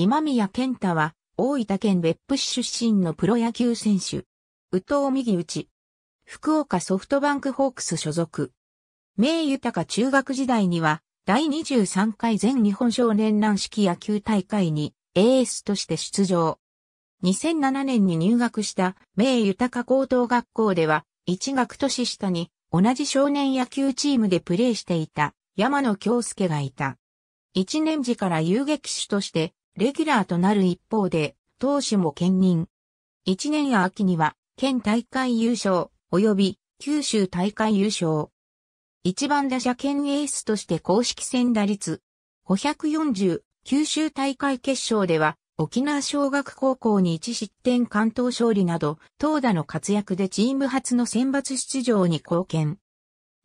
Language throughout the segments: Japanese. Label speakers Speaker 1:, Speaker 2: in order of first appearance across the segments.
Speaker 1: 今宮健太は、大分県別府市出身のプロ野球選手。宇藤右内。福岡ソフトバンクホークス所属。名豊中学時代には、第23回全日本少年軟式野球大会に、エースとして出場。2007年に入学した名豊高等学校では、一学年下に同じ少年野球チームでプレーしていた山野京介がいた。一年時から遊撃手としてレギュラーとなる一方で、投手も兼任。1年や秋には、県大会優勝、及び九州大会優勝。一番打者兼エースとして公式戦打率540、九州大会決勝では、沖縄小学高校に1失点関東勝利など、投打の活躍でチーム初の選抜出場に貢献。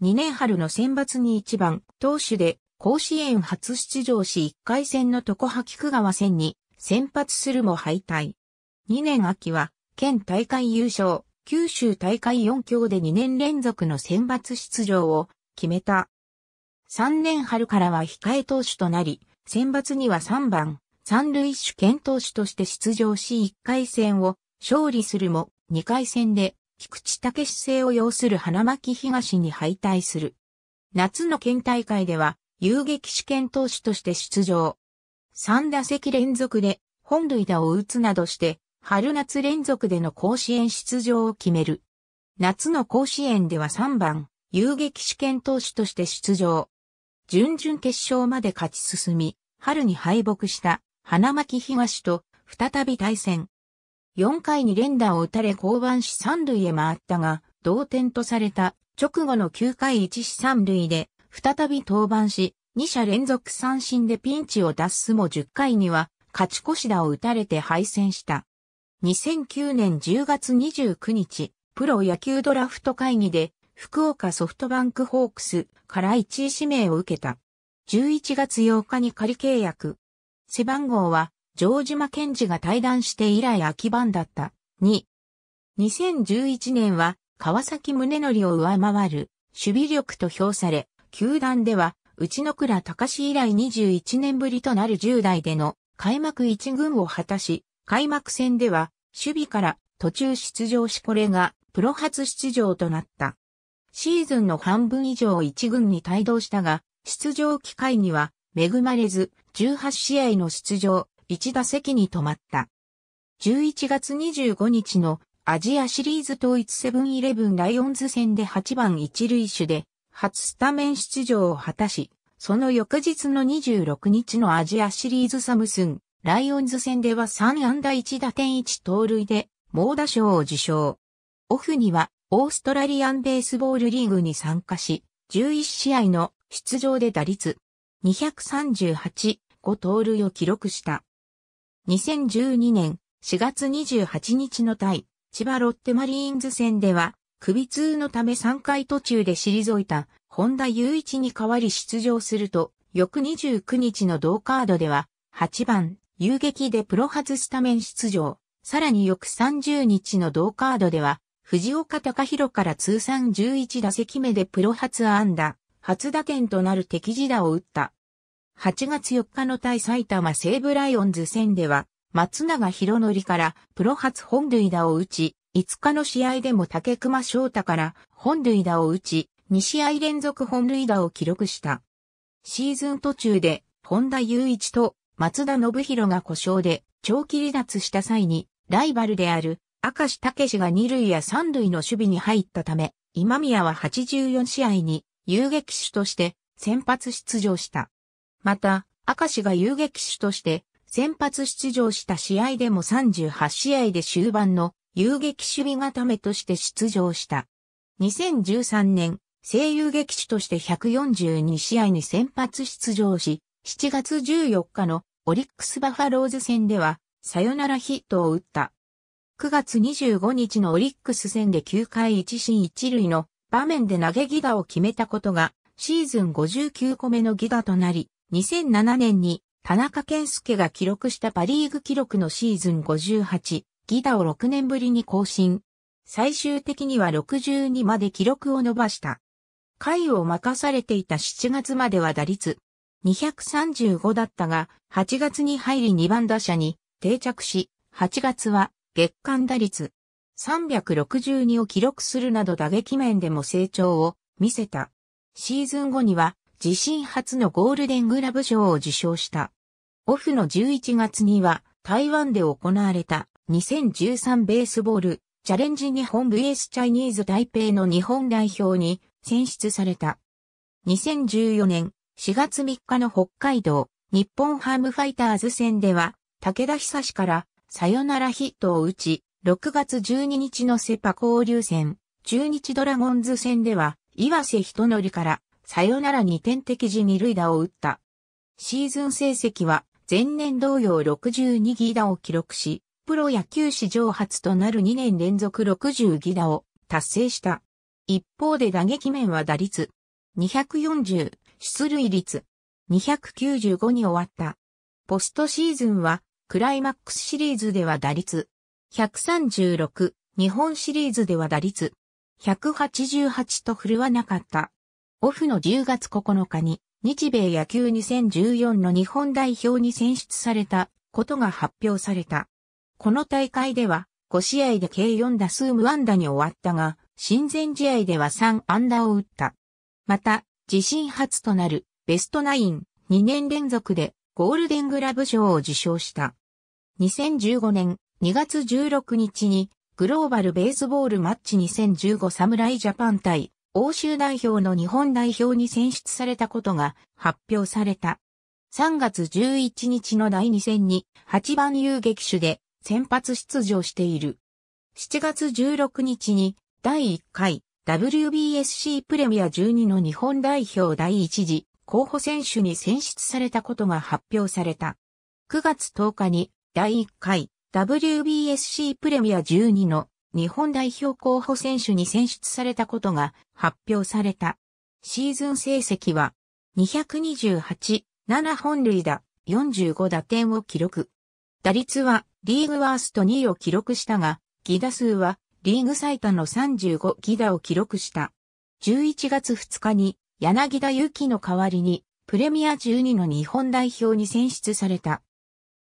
Speaker 1: 2年春の選抜に1番、投手で甲子園初出場し1回戦の常波菊川戦に先発するも敗退。2年秋は、県大会優勝、九州大会4強で2年連続の選抜出場を決めた。3年春からは控え投手となり、選抜には3番、三塁手兼投手として出場し1回戦を勝利するも2回戦で菊池武志制を要する花巻東に敗退する。夏の県大会では遊撃試験投手として出場。3打席連続で本塁打を打つなどして、春夏連続での甲子園出場を決める。夏の甲子園では3番、遊撃試験投手として出場。準々決勝まで勝ち進み、春に敗北した花巻東と再び対戦。4回に連打を打たれ降板し三塁へ回ったが、同点とされた直後の9回1死三塁で再び登板し、2者連続三振でピンチを脱すも10回には勝ち越し打を打たれて敗戦した。2009年10月29日、プロ野球ドラフト会議で福岡ソフトバンクホークスから1位指名を受けた。11月8日に仮契約。背番号は城島健二が対談して以来秋番だった。2。2011年は川崎宗則を上回る守備力と評され、球団では、内野倉隆以来21年ぶりとなる10代での開幕1軍を果たし、開幕戦では守備から途中出場しこれがプロ初出場となった。シーズンの半分以上1軍に帯同したが、出場機会には恵まれず、18試合の出場、1打席に止まった。11月25日のアジアシリーズ統一セブンイレブンライオンズ戦で8番一塁手で初スタメン出場を果たし、その翌日の26日のアジアシリーズサムスン、ライオンズ戦では3安打1打点1盗塁で、猛打賞を受賞。オフには、オーストラリアンベースボールリーグに参加し、11試合の出場で打率238、5盗塁を記録した。2012年4月28日の対、千葉ロッテマリーンズ戦では、首痛のため3回途中で退いた本田雄一に代わり出場すると、翌29日の同カードでは、8番、遊撃でプロ初スタメン出場。さらに翌30日の同カードでは、藤岡隆弘から通算11打席目でプロ初安打、初打点となる敵地打を打った。8月4日の対埼玉西武ライオンズ戦では、松永博則からプロ初本塁打を打ち、5日の試合でも竹熊翔太から本塁打を打ち、2試合連続本塁打を記録した。シーズン途中で、本田雄一と松田信弘が故障で長期離脱した際に、ライバルである明石武史が2塁や3塁の守備に入ったため、今宮は84試合に遊撃手として先発出場した。また、明石が遊撃手として先発出場した試合でも38試合で終盤の遊撃守備固めとして出場した。2013年、声遊撃手として142試合に先発出場し、7月14日のオリックスバファローズ戦では、サヨナラヒットを打った。9月25日のオリックス戦で9回1進1塁の場面で投げギガを決めたことが、シーズン59個目のギガとなり、2007年に田中健介が記録したパリーグ記録のシーズン58ギダを6年ぶりに更新。最終的には62まで記録を伸ばした。回を任されていた7月までは打率235だったが、8月に入り2番打者に定着し、8月は月間打率362を記録するなど打撃面でも成長を見せた。シーズン後には自身初のゴールデングラブ賞を受賞した。オフの11月には台湾で行われた2013ベースボールチャレンジ日本 VS チャイニーズ台北の日本代表に選出された。2014年4月3日の北海道日本ハムファイターズ戦では武田久志からサヨナラヒットを打ち、6月12日のセパ交流戦、中日ドラゴンズ戦では岩瀬人則からサヨナラ2点的時二塁打を打った。シーズン成績は前年同様62ギー打を記録し、プロ野球史上初となる2年連続60ギ打を達成した。一方で打撃面は打率240、出塁率295に終わった。ポストシーズンはクライマックスシリーズでは打率136、日本シリーズでは打率188と振るわなかった。オフの10月9日に日米野球2014の日本代表に選出されたことが発表された。この大会では5試合で計4打数無安打に終わったが、親善試合では3安打を打った。また、自身初となるベストナイン2年連続でゴールデングラブ賞を受賞した。2015年2月16日にグローバルベースボールマッチ2015侍ジャパン対欧州代表の日本代表に選出されたことが発表された。3月11日の第2戦に8番遊撃手で先発出場している。7月16日に第1回 WBSC プレミア12の日本代表第1次候補選手に選出されたことが発表された。9月10日に第1回 WBSC プレミア12の日本代表候補選手に選出されたことが発表された。シーズン成績は228、7本塁打、45打点を記録。打率はリーグワースト2位を記録したが、ギダ数はリーグ最多の35ギダを記録した。11月2日に柳田祐希の代わりにプレミア12の日本代表に選出された。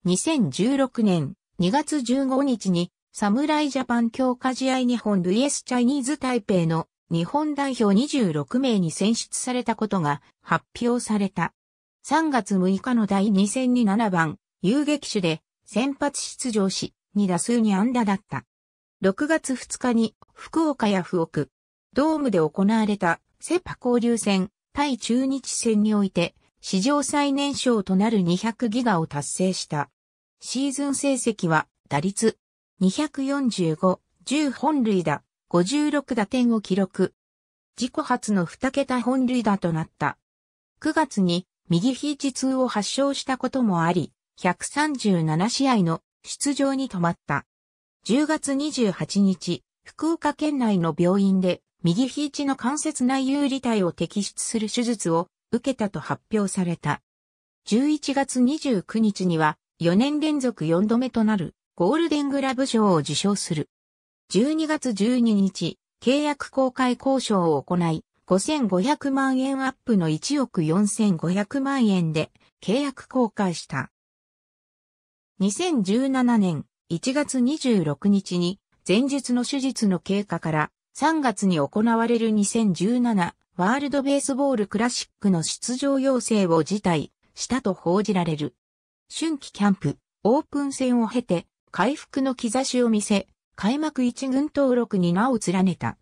Speaker 1: 2016年2月15日に侍ジャパン強化試合日本 VS チャイニーズ台北の日本代表26名に選出されたことが発表された。3月6日の第2戦に7番、遊撃手で先発出場し、2打数に安打だった。6月2日に福岡や福岡、ドームで行われたセパ交流戦対中日戦において史上最年少となる200ギガを達成した。シーズン成績は打率245、10本塁打、56打点を記録。自己初の2桁本塁打となった。9月に右肘痛を発症したこともあり、137試合の出場に止まった。10月28日、福岡県内の病院で右肘の関節内有利体を摘出する手術を受けたと発表された。11月29日には4年連続4度目となるゴールデングラブ賞を受賞する。12月12日、契約公開交渉を行い、5500万円アップの1億4500万円で契約公開した。2017年1月26日に前述の手術の経過から3月に行われる2017ワールドベースボールクラシックの出場要請を辞退したと報じられる。春季キャンプ、オープン戦を経て回復の兆しを見せ、開幕一軍登録に名を連ねた。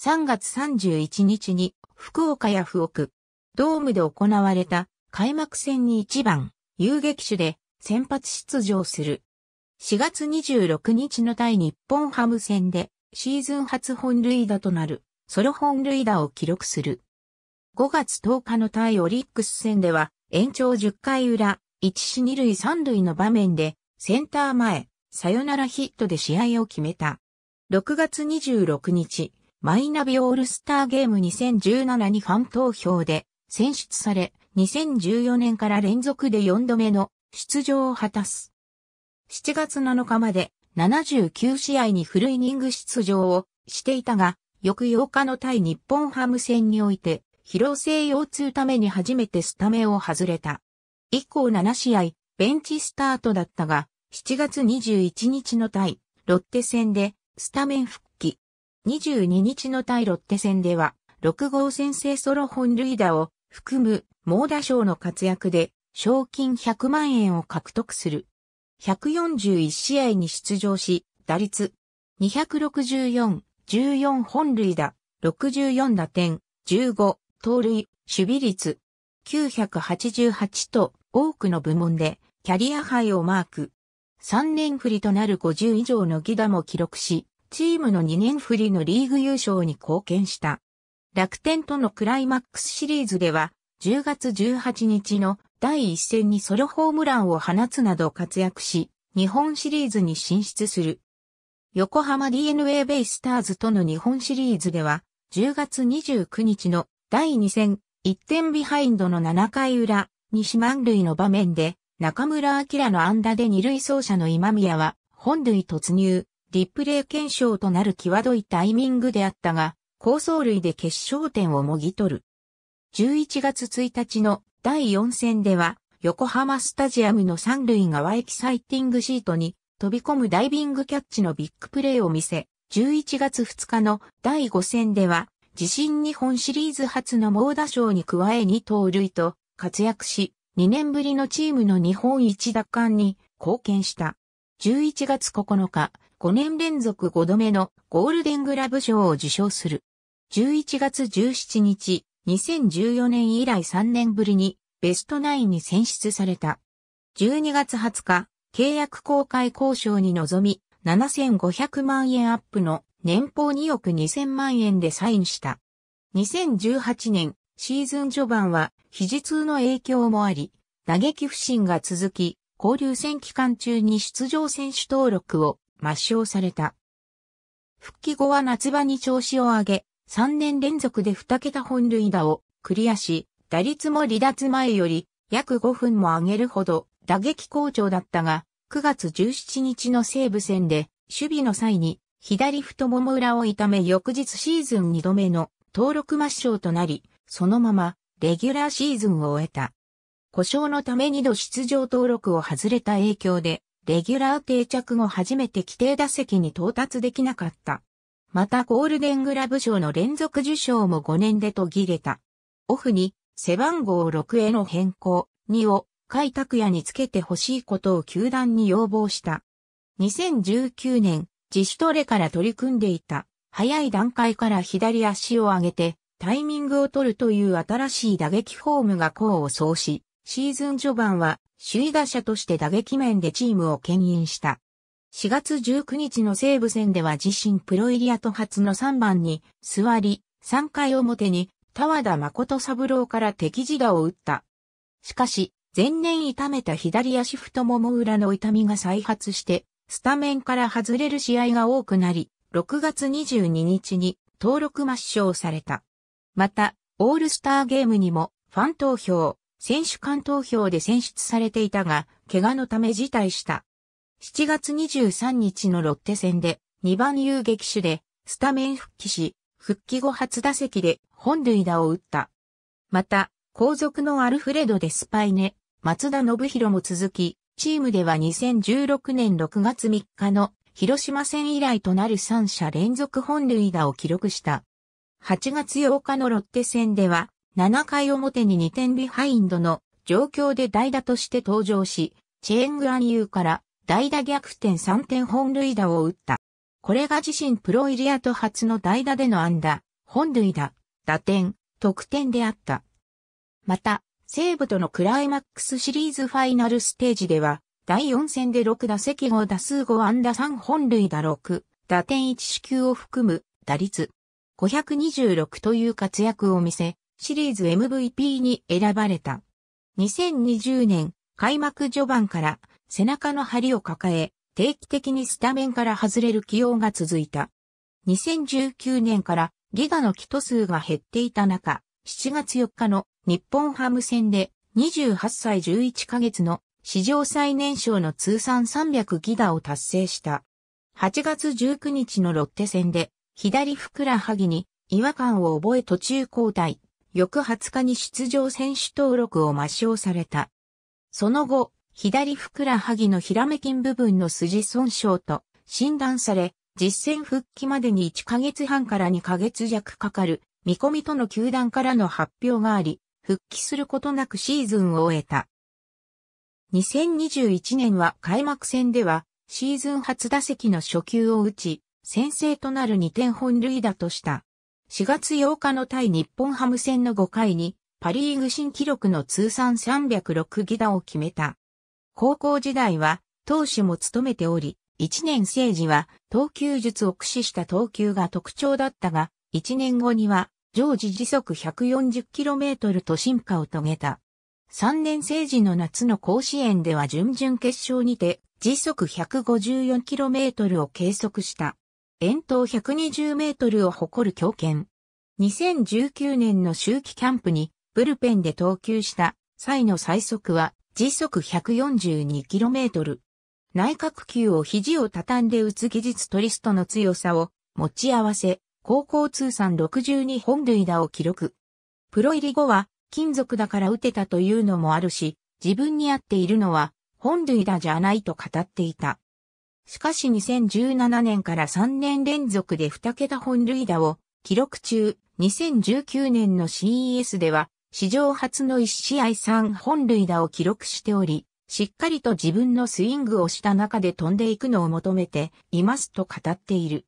Speaker 1: 3月31日に福岡や福岡ドームで行われた開幕戦に1番、遊撃手で先発出場する。4月26日の対日本ハム戦でシーズン初本塁打となるソロ本塁打を記録する。5月10日の対オリックス戦では延長10回裏1死2塁3塁の場面でセンター前サヨナラヒットで試合を決めた。6月26日マイナビオールスターゲーム2017にファン投票で選出され2014年から連続で4度目の出場を果たす。7月7日まで79試合にフルイニング出場をしていたが、翌8日の対日本ハム戦において、疲労性腰痛ために初めてスタメンを外れた。以降7試合、ベンチスタートだったが、7月21日の対ロッテ戦でスタメン復帰。22日の対ロッテ戦では、6号先制ソロ本塁打を含む猛打賞の活躍で賞金100万円を獲得する。141試合に出場し、打率264、14本塁打、64打点、15、盗塁、守備率988と多くの部門でキャリア杯をマーク。3年振りとなる50以上の犠打も記録し、チームの2年振りのリーグ優勝に貢献した。楽天とのクライマックスシリーズでは、10月18日の第一戦にソロホームランを放つなど活躍し、日本シリーズに進出する。横浜 DNA ベイスターズとの日本シリーズでは、10月29日の第2戦、1点ビハインドの7回裏、西満塁の場面で、中村明の安打で二塁走者の今宮は、本塁突入、リプレイ検証となる際どいタイミングであったが、高層塁で決勝点をもぎ取る。11月1日の第4戦では、横浜スタジアムの三塁側エキサイティングシートに飛び込むダイビングキャッチのビッグプレーを見せ、11月2日の第5戦では、自身日本シリーズ初の猛打賞に加え2盗塁と活躍し、2年ぶりのチームの日本一奪還に貢献した。11月9日、5年連続5度目のゴールデングラブ賞を受賞する。11月17日、2014年以来3年ぶりにベストナインに選出された。12月20日、契約公開交渉に臨み、7500万円アップの年俸2億2000万円でサインした。2018年、シーズン序盤は、肘痛の影響もあり、打撃不振が続き、交流戦期間中に出場選手登録を抹消された。復帰後は夏場に調子を上げ、3年連続で2桁本塁打をクリアし、打率も離脱前より約5分も上げるほど打撃好調だったが、9月17日の西武戦で守備の際に左太もも裏を痛め翌日シーズン2度目の登録抹消となり、そのままレギュラーシーズンを終えた。故障のため2度出場登録を外れた影響で、レギュラー定着後初めて規定打席に到達できなかった。またゴールデングラブ賞の連続受賞も5年で途切れた。オフに背番号6への変更、2を開拓也につけてほしいことを球団に要望した。2019年、自主トレから取り組んでいた。早い段階から左足を上げてタイミングを取るという新しい打撃フォームが功を奏し、シーズン序盤は首位打者として打撃面でチームを牽引した。4月19日の西武戦では自身プロイリアと初の3番に座り、3回表に田和田誠三郎から敵自打を打った。しかし、前年痛めた左足太もも裏の痛みが再発して、スタメンから外れる試合が多くなり、6月22日に登録抹消された。また、オールスターゲームにもファン投票、選手間投票で選出されていたが、怪我のため辞退した。7月23日のロッテ戦で2番遊撃手でスタメン復帰し、復帰後初打席で本塁打を打った。また、後続のアルフレド・デスパイネ、松田信弘も続き、チームでは2016年6月3日の広島戦以来となる3者連続本塁打を記録した。8月8日のロッテ戦では、7回表に2点ビハインドの状況で代打として登場し、チェーングアンユーから代打逆転3点本塁打を打った。これが自身プロイリアと初の代打での安打、本塁打、打点、得点であった。また、西武とのクライマックスシリーズファイナルステージでは、第4戦で6打席後打数5安打3本塁打6、打点1四球を含む、打率526という活躍を見せ、シリーズ MVP に選ばれた。2020年開幕序盤から背中の張りを抱え、定期的にスタメンから外れる起用が続いた。2019年からギガの基礎数が減っていた中、7月4日の日本ハム戦で28歳11ヶ月の史上最年少の通算300ギガを達成した。8月19日のロッテ戦で左ふくらはぎに違和感を覚え途中交代、翌20日に出場選手登録を抹消された。その後、左ふくらはぎのひめき筋部分の筋損傷と診断され、実戦復帰までに1ヶ月半から2ヶ月弱かかる見込みとの球団からの発表があり、復帰することなくシーズンを終えた。2021年は開幕戦ではシーズン初打席の初球を打ち、先制となる2点本塁打とした。4月8日の対日本ハム戦の5回にパリーグ新記録の通算306ギダを決めた。高校時代は投手も務めており、一年生時は投球術を駆使した投球が特徴だったが、一年後には常時時速 140km と進化を遂げた。三年生時の夏の甲子園では準々決勝にて時速 154km を計測した。遠投 120m を誇る強肩。2019年の秋季キャンプにブルペンで投球した際の最速は時速 142km。内角球を肘を畳んで打つ技術トリストの強さを持ち合わせ、高校通算62本塁打を記録。プロ入り後は金属だから打てたというのもあるし、自分に合っているのは本塁打じゃないと語っていた。しかし2017年から3年連続で2桁本塁打を記録中、2019年の CES では史上初の1試合3本塁打を記録しており、しっかりと自分のスイングをした中で飛んでいくのを求めていますと語っている。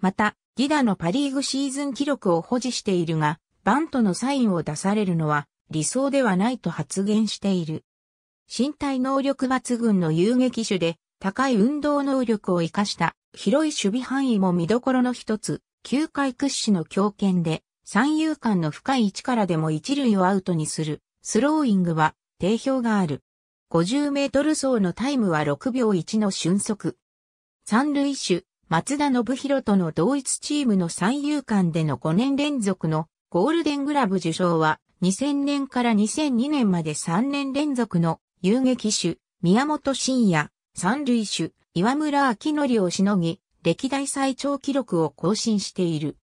Speaker 1: また、ギダのパリーグシーズン記録を保持しているが、バントのサインを出されるのは理想ではないと発言している。身体能力抜群の遊撃手で、高い運動能力を活かした広い守備範囲も見どころの一つ、球界屈指の強肩で、三遊間の深い位置からでも一塁をアウトにする、スローイングは定評がある。50メートル走のタイムは6秒1の瞬速。三塁手、松田信弘との同一チームの三遊間での5年連続のゴールデングラブ受賞は2000年から2002年まで3年連続の遊撃手、宮本慎也、三塁手、岩村明則をしのぎ、歴代最長記録を更新している。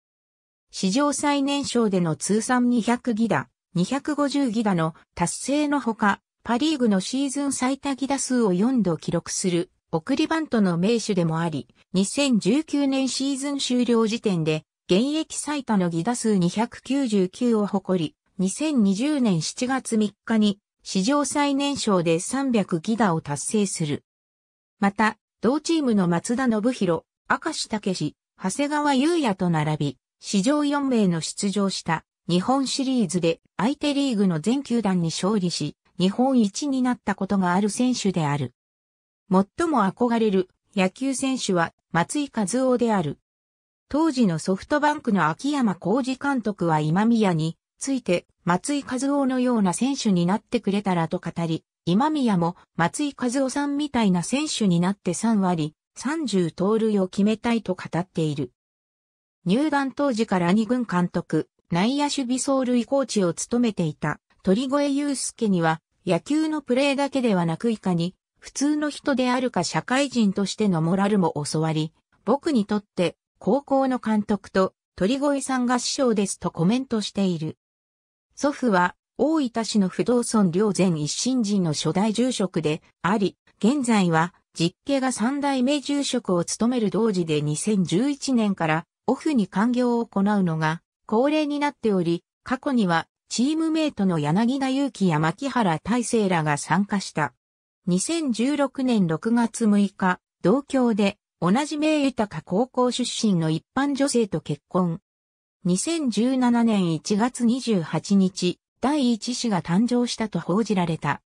Speaker 1: 史上最年少での通算200ギダ、250ギダの達成のほか、パリーグのシーズン最多ギダ数を4度記録する送りバントの名手でもあり、2019年シーズン終了時点で、現役最多のギダ数299を誇り、2020年7月3日に、史上最年少で300ギダを達成する。また、同チームの松田信弘、明石武史、長谷川優也と並び、史上4名の出場した日本シリーズで相手リーグの全球団に勝利し、日本一になったことがある選手である。最も憧れる野球選手は松井和夫である。当時のソフトバンクの秋山浩二監督は今宮について松井和夫のような選手になってくれたらと語り、今宮も松井和夫さんみたいな選手になって3割、30盗塁を決めたいと語っている。入団当時から二軍監督、内野守備走塁コーチを務めていた鳥越祐介には野球のプレーだけではなくいかに普通の人であるか社会人としてのモラルも教わり、僕にとって高校の監督と鳥越さんが師匠ですとコメントしている。祖父は大分市の不動村両前一新人の初代住職であり、現在は実家が三代目住職を務める同時で2011年からオフに完業を行うのが恒例になっており、過去にはチームメイトの柳田祐希や牧原大成らが参加した。2016年6月6日、同郷で同じ名豊か高校出身の一般女性と結婚。2017年1月28日、第一子が誕生したと報じられた。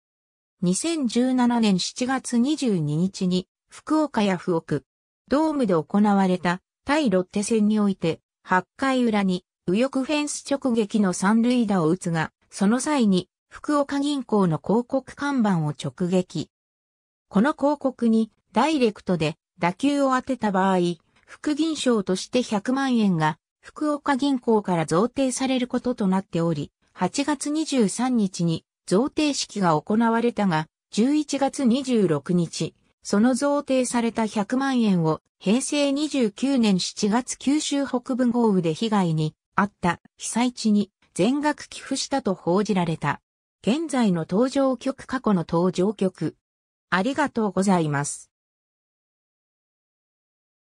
Speaker 1: 2017年7月22日に福岡や福岡、ドームで行われた対ロッテ戦において、8回裏に右翼フェンス直撃の三塁打を打つが、その際に福岡銀行の広告看板を直撃。この広告にダイレクトで打球を当てた場合、副銀賞として100万円が福岡銀行から贈呈されることとなっており、8月23日に贈呈式が行われたが、11月26日、その贈呈された100万円を平成29年7月九州北部豪雨で被害にあった被災地に全額寄付したと報じられた。現在の登場曲過去の登場曲。ありがとうございます。